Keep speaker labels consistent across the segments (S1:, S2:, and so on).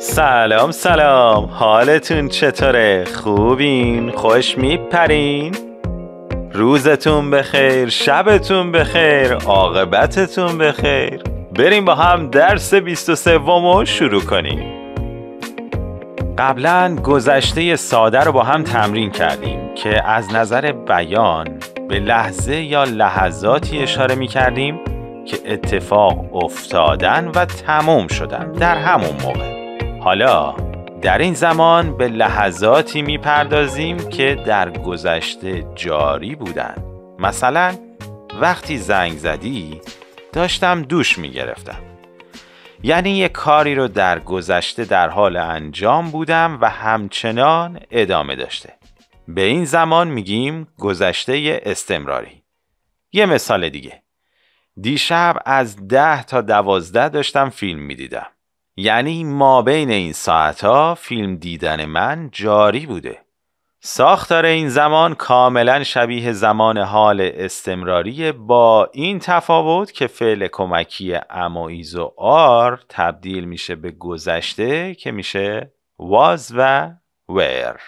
S1: سلام سلام حالتون چطوره؟ خوبین؟ خوش میپرین؟ روزتون بخیر شبتون بخیر عاقبتتون بخیر بریم با هم درس 23 رو شروع کنیم قبلا گذشته ساده رو با هم تمرین کردیم که از نظر بیان به لحظه یا لحظاتی اشاره می کردیم که اتفاق افتادن و تموم شدن در همون موقع حالا در این زمان به لحظاتی میپردازیم که در گذشته جاری بودند مثلا وقتی زنگ زدی داشتم دوش میگرفتم یعنی یه کاری رو در گذشته در حال انجام بودم و همچنان ادامه داشته به این زمان میگیم گذشته استمراری یه مثال دیگه دیشب از ده تا دوازده داشتم فیلم میدیدم یعنی ما بین این ساعتها فیلم دیدن من جاری بوده ساختار این زمان کاملا شبیه زمان حال استمراری با این تفاوت که فعل کمکی ام و آر تبدیل میشه به گذشته که میشه was و were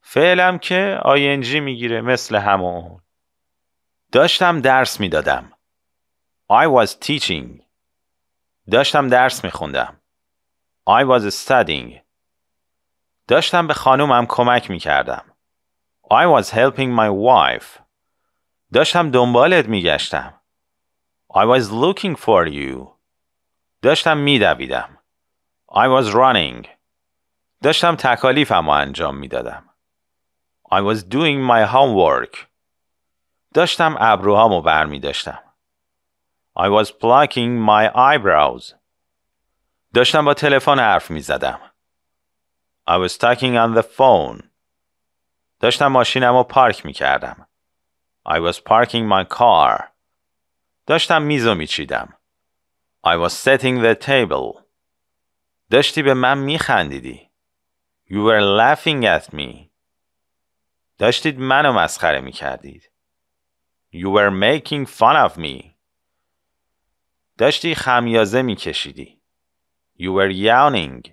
S1: فعلم که آینجی میگیره مثل همون داشتم درس میدادم I was teaching داشتم درس میخوندم. I was studying. داشتم به خانومم کمک میکردم. I was helping my wife. داشتم دنبالت میگشتم. I was looking for you. داشتم میدویدم. I was running. داشتم تکالیفم رو انجام میدادم. I was doing my homework. داشتم ابروهامو برمی داشتم. I was plucking my eyebrows. داشتم با تلفن حرف می زدم. I was talking on the phone. داشتم ماشینم رو پارک می کردم. I was parking my car. داشتم میز رو می چیدم. I was setting the table. داشتی به من می خندیدی. You were laughing at me. داشتید منو مسخره می کردید. You were making fun of me. داشتی خمیازه میکشیدی. You were yawning.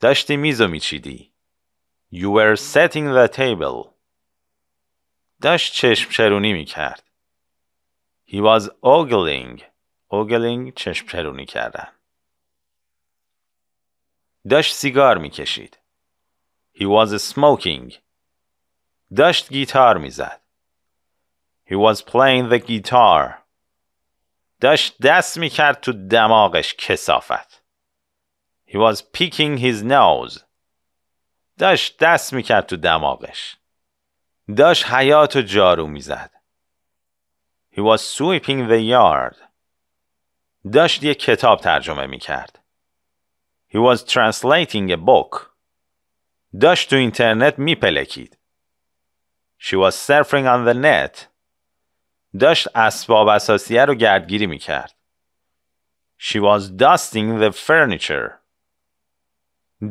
S1: داشتی میزو میچیدی. You were setting the table. داشت چشم چرونی میکرد. He was ogling. ogling چشم چرونی کردن. داشت سیگار میکشید. He was smoking. داشت گیتار میزد. He was playing the guitar. داشت دست میکرد تو دماغش کسافت He was picking his nose داشت دست میکرد تو دماغش داشت حیات و جارو میزد He was sweeping the yard داشت یه کتاب ترجمه کرد. He was translating a book داشت تو اینترنت میپلکید She was surfing on the net داشت اسباب اساسیه رو گردگیری میکرد. She was dusting the furniture.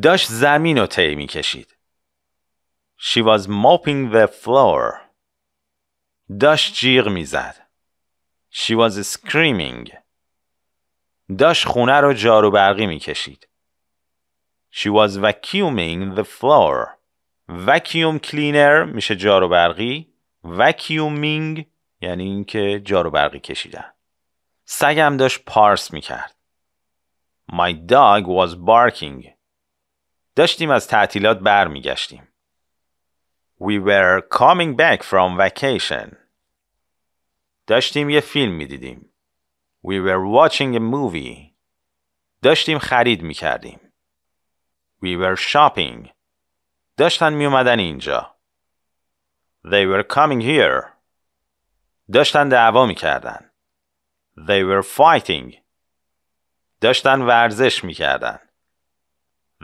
S1: داشت زمین رو طی میکشید. She was mopping the floor. داشت جیغ میزد. She was screaming. داشت خونه رو جارو برقی میکشید. She was vacuuming the floor. vacuum cleaner میشه جارو برقی. vacuuming یعنی اینکه جارو برقی کشیدن سگم داشت پارس میکرد My dog was barking داشتیم از تعطیلات برمیگشتیم We were coming back from vacation داشتیم یه فیلم میدیدیم We were watching a movie داشتیم خرید میکردیم We were shopping داشتن میومدن اینجا They were coming here داشتن دعوا میکردن They were fighting داشتن ورزش میکردن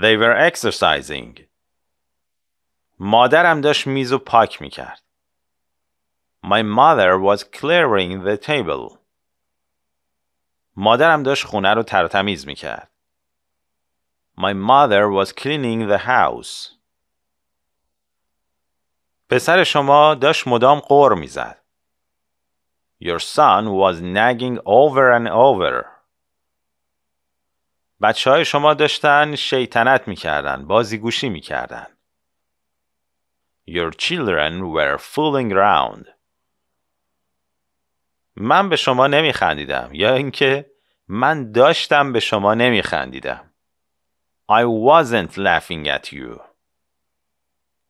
S1: They were exercising مادرم داشت میز و پاک میکرد My mother was clearing the table مادرم داشت خونه رو ترتمیز میکرد My mother was cleaning the house پسر شما داشت مدام قور میزد Your son was nagging over and over. بچه های شما داشتن شیطنت میکردن، بازیگوشی میکردن. Your children were fooling around. من به شما نمیخندیدم یا اینکه من داشتم به شما نمیخندیدم. I wasn't laughing at you.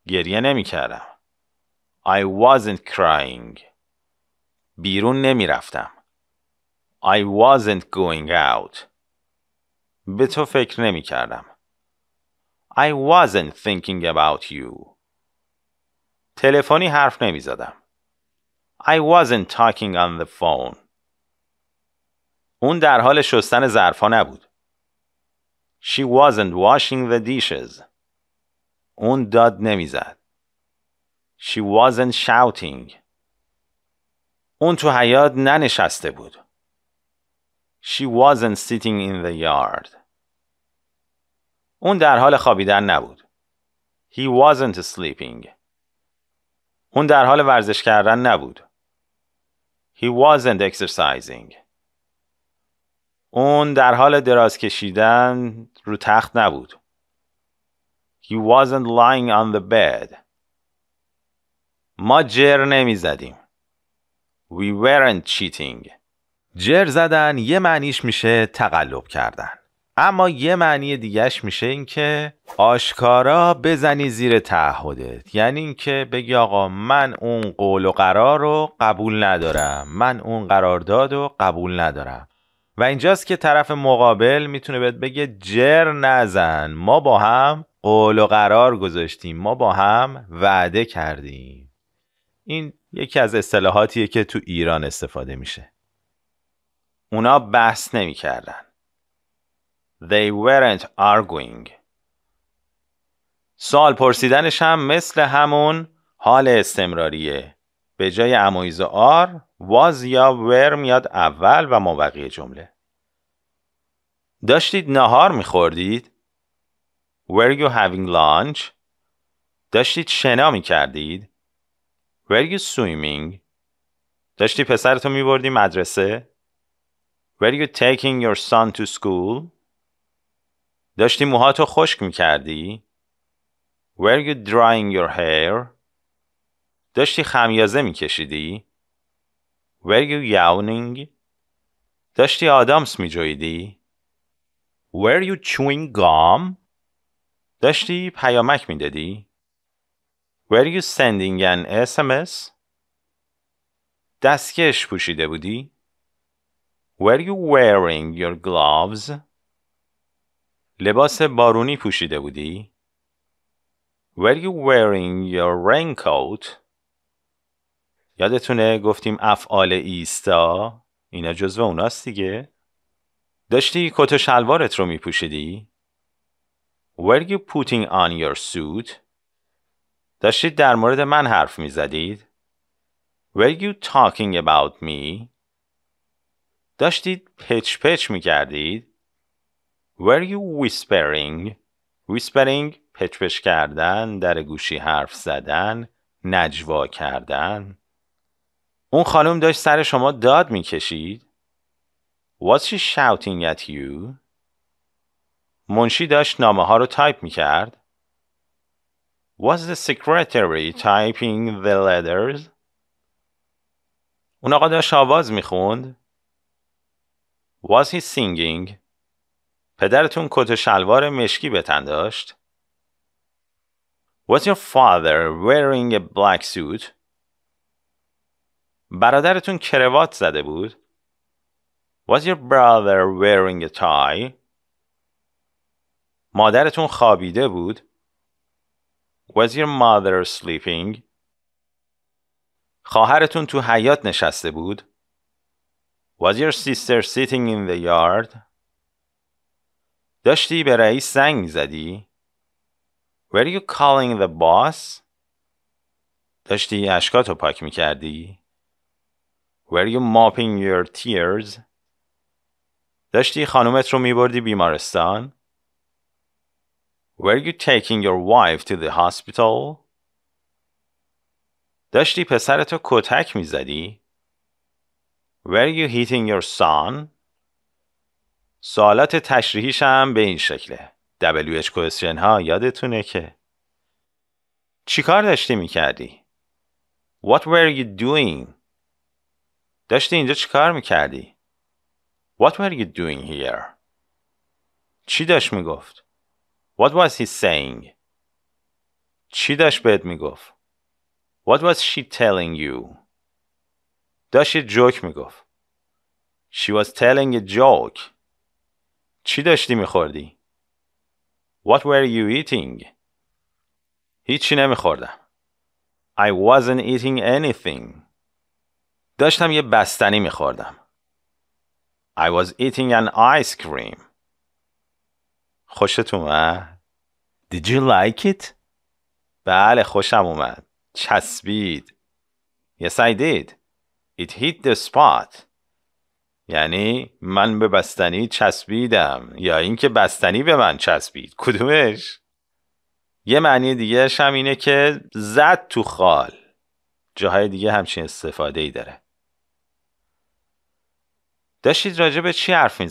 S1: گریه نمیکردم. I wasn't crying. بیرون نمی رفتم. I wasn't going out. به تو فکر نمی کردم. I wasn't thinking about you. تلفنی حرف نمی زدم. I wasn't talking on the phone. اون در حال شستن ظرفا نبود. She wasn't washing the dishes. اون داد نمیزد. She wasn't shouting. اون تو حیات ننشسته بود. She wasn't sitting in the yard. اون در حال خوابیدن نبود. He wasn't sleeping. اون در حال ورزش کردن نبود. He wasn't exercising. اون در حال دراز کشیدن رو تخت نبود. He wasn't lying on the bed. ما جر نمی زدیم. We weren't cheating. جر زدن یه معنیش میشه تقلب کردن. اما یه معنی دیگهش میشه اینکه آشکارا بزنی زیر تعهدت یعنی اینکه بگی آقا من اون قول و قرار رو قبول ندارم من اون قرارداد رو قبول ندارم و اینجاست که طرف مقابل میتونه بهت بگه جر نزن ما با هم قول و قرار گذاشتیم ما با هم وعده کردیم این یکی از اصطلاحاتیه که تو ایران استفاده میشه. اونا بحث نمیکردن. They weren't arguing. سال پرسیدنش هم مثل همون حال استمراریه. به جای امایز آر واز یا ور میاد اول و ما جمله. داشتید نهار میخوردید؟ Were you having lunch؟ داشتید شنا میکردید؟ Were you swimming? داشتی پسرتو بردی مدرسه؟ Were you taking your son to school? داشتی موهاتو خشک میکردی؟ Were you drying your hair? داشتی خمیازه میکشیدی؟ Were you yawning? داشتی آدامس جویدی. Were you chewing gum? داشتی پیامک میدادی؟ Were you sending an SMS? دستکش پوشیده بودی؟ Were you wearing your gloves? لباس بارونی پوشیده بودی؟ Were you wearing your raincoat? یادتونه گفتیم افعال ایستا اینا جزو اوناست دیگه؟ داشتی کت و شلوارت رو می پوشیدی؟ Were you putting on your suit? داشتید در مورد من حرف می زدید؟ Were you talking about me? داشتید پچ پچ می کردید؟ Were you whispering? Whispering پچ پچ کردن، در گوشی حرف زدن، نجوا کردن. اون خانم داشت سر شما داد می کشید؟ Was she shouting at you? منشی داشت نامه ها رو تایپ می کرد؟ Was the secretary typing the letters? اون آقا داشت آواز میخوند. Was he singing? پدرتون کت و شلوار مشکی به تن داشت. Was your father wearing a black suit? برادرتون کروات زده بود. Was your brother wearing a tie? مادرتون خوابیده بود. Was your mother sleeping? خواهرتون تو حیات نشسته بود؟ Was your sister sitting in the yard? داشتی به رئیس زنگ زدی؟ Were you calling the boss? داشتی عشقاتو پاک می کردی؟ Were you mopping your tears? داشتی خانومت رو می بردی بیمارستان؟ Were you taking your wife to the hospital? داشتی پسرتو کتک میزدی؟ Were you hitting your son? سوالات تشریحیش هم به این شکله. WH question ها یادتونه که چیکار داشتی کردی؟ What were you doing؟ داشت اینجا چیکار می کردی؟ What were you doing? داشتی اینجا چیکار کردی What were you doing here? چی داشت میگفت؟ What was he saying? چی داشت بهت میگفت؟ What was she telling you? داشت یه جوک میگفت. She was telling a joke. چی داشتی میخوردی؟ What were you eating? هیچی نمیخوردم. I wasn't eating anything. داشتم یه بستنی میخوردم. I was eating an ice cream. خوشت اومد Did you like it? بله خوشم اومد چسبید Yes I did It hit the spot یعنی من به بستنی چسبیدم یا اینکه بستنی به من چسبید کدومش؟ یه معنی دیگه هم اینه که زد تو خال جاهای دیگه همچین استفاده ای داره داشتید راجع به چی حرف می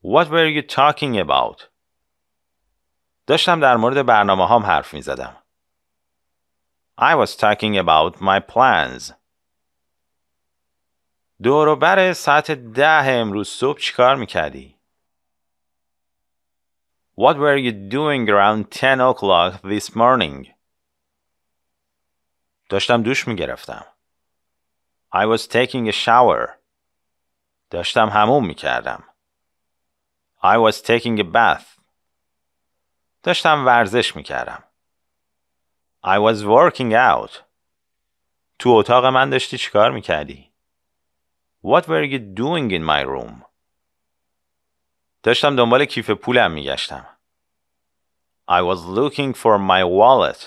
S1: What were you talking about? داشتم در مورد برنامه هم حرف می زدم. I was talking about my plans. دوروبر ساعت ده امروز صبح چیکار می کردی؟ What were you doing around 10 o'clock this morning? داشتم دوش می گرفتم. I was taking a shower. داشتم هموم می کردم. I was taking a bath. داشتم ورزش می کردم. I was working out. تو اتاق من داشتی چیکار می کردی؟ What were you doing in my room? داشتم دنبال کیف پولم می گشتم. I was looking for my wallet.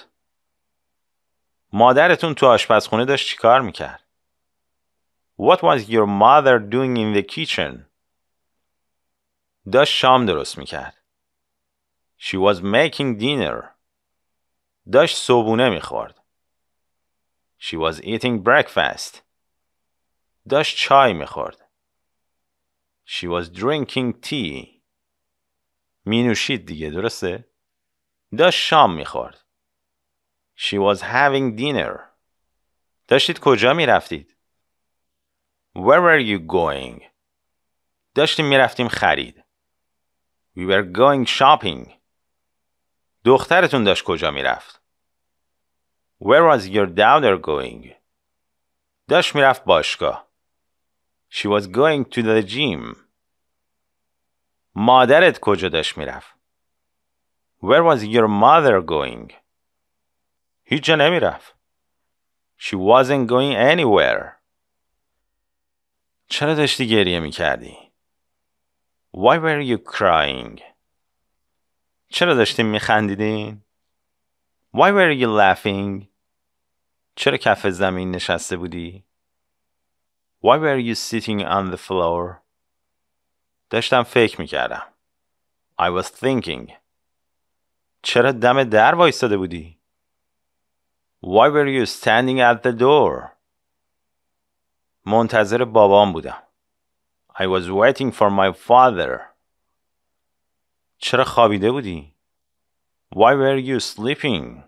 S1: مادرتون تو آشپزخونه داشت چیکار می کرد؟ What was your mother doing in the kitchen? داشت شام درست میکرد. She was making dinner. داشت صبونه میخورد. She was eating breakfast. داشت چای میخورد. She was drinking tea. مینوشید دیگه درسته؟ داشت شام میخورد. She was having dinner. داشتید کجا میرفتید؟ Where were you going? داشتیم میرفتیم خرید. We were going shopping. دخترتون داشت کجا میرفت؟ Where was your daughter going? داشت میرفت باشگاه. She was going to the gym. مادرت کجا داشت میرفت؟ Where was your mother going? هیچ جا نمی رفت. She wasn't going anywhere. چرا داشتی گریه کردی؟ Why were you crying? چرا داشتین میخندیدین؟ Why were you laughing? چرا کف زمین نشسته بودی؟ Why were you sitting on the floor? داشتم فکر میکردم. I was thinking. چرا دم در وایستاده بودی؟ Why were you standing at the door? منتظر بابام بودم. I was waiting for my father. چرا خوابیده بودی؟ Why were you sleeping?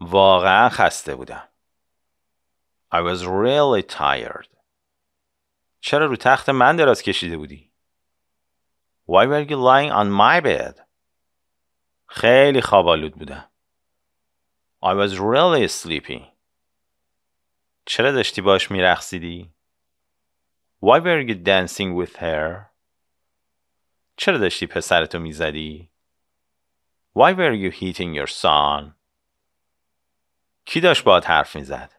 S1: واقعا خسته بودم. I was really tired. چرا رو تخت من دراز کشیده بودی؟ Why were you lying on my bed? خیلی خوابالود بودم. I was really sleepy. چرا داشتی باش میرقصیدی؟ Why were you dancing with her? چرا داشتی پسرتو میزدی؟ Why were you hitting your son? کی داشت باهات حرف میزد؟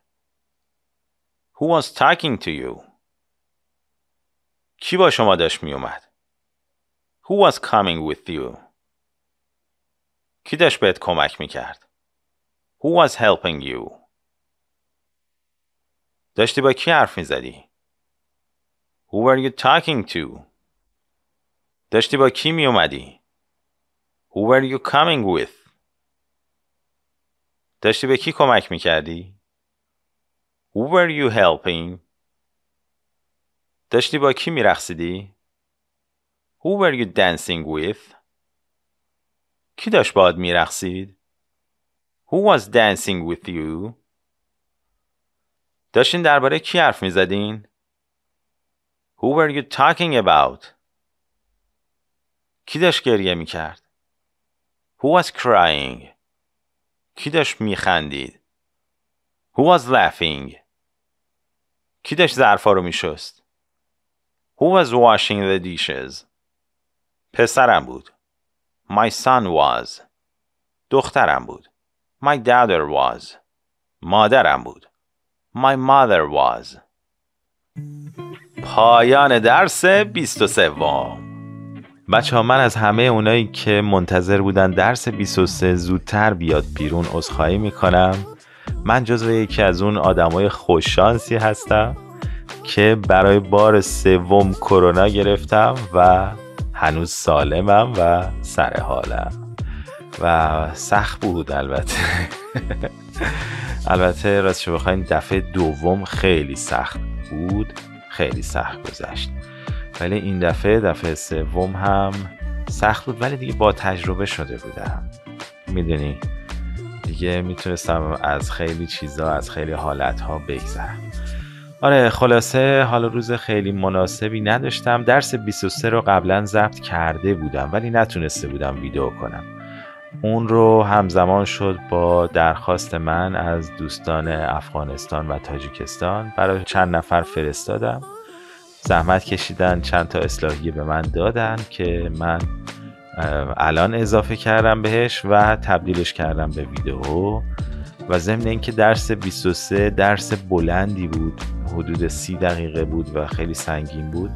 S1: Who was talking to you? کی با شما داشت میومد؟ Who was coming with you? کی داشت بهت کمک میکرد؟ Who was helping you? داشتی با کی حرف میزدی؟ Who were you talking to? داشتی با کی می اومدی؟ Who were you coming with? داشتی به کی کمک می کردی؟ Who were you helping? داشتی با کی رخصیدی؟ Who were you dancing with? کی داشت باد رخصید؟ Who was dancing with you? داشتین درباره کی حرف زدین؟ Who were you talking about? کی داشت گریه کرد؟ Who was crying? کی داشت می خندید؟ Who was laughing? کی داشت ظرفا رو می شست؟ Who was washing the dishes? پسرم بود. My son was. دخترم بود. My daughter was. مادرم بود. My mother was. پایان درس 23 بچه ها من از همه اونایی که منتظر بودن درس 23 زودتر بیاد بیرون عذرخواهی میکنم من جزو یکی از اون آدمای خوششانسی هستم که برای بار سوم کرونا گرفتم و هنوز سالمم و سر حالم و سخت بود البته البته راستش بخواین دفعه دوم خیلی سخت بود خیلی سخت گذشت ولی این دفعه دفعه سوم هم سخت بود ولی دیگه با تجربه شده بودم میدونی دیگه میتونستم از خیلی چیزا از خیلی ها بگذرم آره خلاصه حالا روز خیلی مناسبی نداشتم درس 23 رو قبلا ضبط کرده بودم ولی نتونسته بودم ویدیو کنم اون رو همزمان شد با درخواست من از دوستان افغانستان و تاجیکستان برای چند نفر فرستادم زحمت کشیدن چند تا اصلاحیه به من دادن که من الان اضافه کردم بهش و تبدیلش کردم به ویدیو و ضمن اینکه درس 23 درس بلندی بود حدود 30 دقیقه بود و خیلی سنگین بود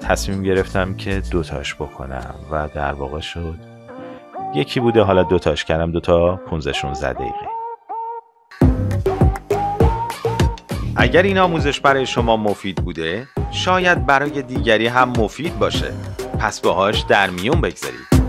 S1: تصمیم گرفتم که دوتاش بکنم و در واقع شد یکی بوده حالا دوتاش کردم دوتا 15 16 دقیقه اگر این آموزش برای شما مفید بوده شاید برای دیگری هم مفید باشه پس باهاش در میون بگذارید